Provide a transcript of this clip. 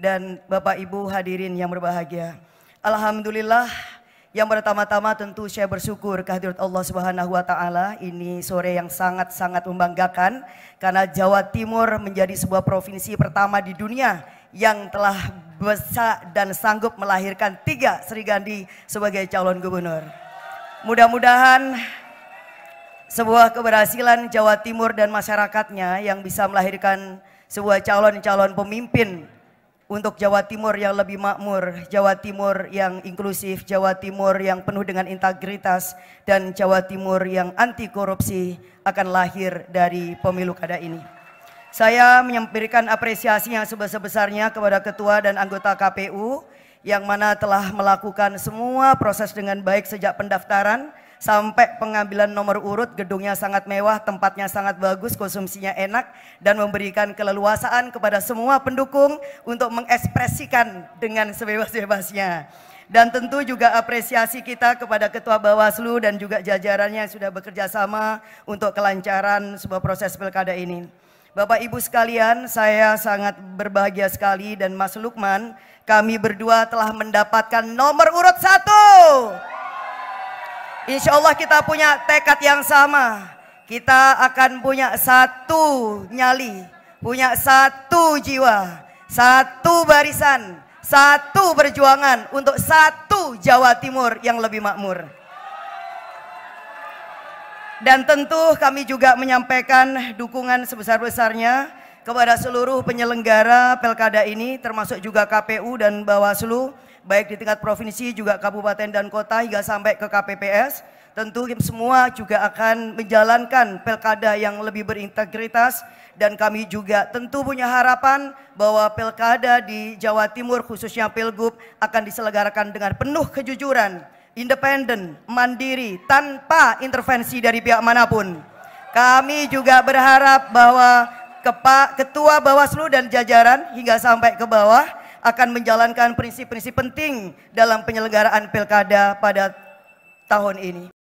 dan Bapak Ibu hadirin yang berbahagia. Alhamdulillah yang pertama-tama tentu saya bersyukur kehadirat Allah Subhanahu wa taala ini sore yang sangat-sangat membanggakan karena Jawa Timur menjadi sebuah provinsi pertama di dunia yang telah besar dan sanggup melahirkan tiga Sri Gandhi sebagai calon gubernur. Mudah-mudahan sebuah keberhasilan Jawa Timur dan masyarakatnya yang bisa melahirkan sebuah calon-calon pemimpin untuk Jawa Timur yang lebih makmur, Jawa Timur yang inklusif, Jawa Timur yang penuh dengan integritas, dan Jawa Timur yang anti korupsi akan lahir dari pemilu kada ini. Saya menyampaikan apresiasi yang sebesar-besarnya kepada Ketua dan anggota KPU yang mana telah melakukan semua proses dengan baik sejak pendaftaran, sampai pengambilan nomor urut gedungnya sangat mewah, tempatnya sangat bagus, konsumsinya enak dan memberikan keleluasaan kepada semua pendukung untuk mengekspresikan dengan sebebas-bebasnya. Dan tentu juga apresiasi kita kepada Ketua Bawaslu dan juga jajarannya yang sudah bekerja sama untuk kelancaran sebuah proses pilkada ini. Bapak Ibu sekalian, saya sangat berbahagia sekali dan Mas Lukman, kami berdua telah mendapatkan nomor urut satu. Insya Allah kita punya tekad yang sama. Kita akan punya satu nyali, punya satu jiwa, satu barisan, satu perjuangan untuk satu Jawa Timur yang lebih makmur. Dan tentu kami juga menyampaikan dukungan sebesar-besarnya kepada seluruh penyelenggara pilkada ini termasuk juga KPU dan Bawaslu baik di tingkat provinsi juga kabupaten dan kota hingga sampai ke KPPS. Tentu semua juga akan menjalankan pilkada yang lebih berintegritas dan kami juga tentu punya harapan bahwa pilkada di Jawa Timur khususnya Pilgub akan diselenggarakan dengan penuh kejujuran, independen, mandiri, tanpa intervensi dari pihak manapun. Kami juga berharap bahwa Ketua Bawaslu dan jajaran hingga sampai ke bawah akan menjalankan prinsip-prinsip penting dalam penyelenggaraan pilkada pada tahun ini.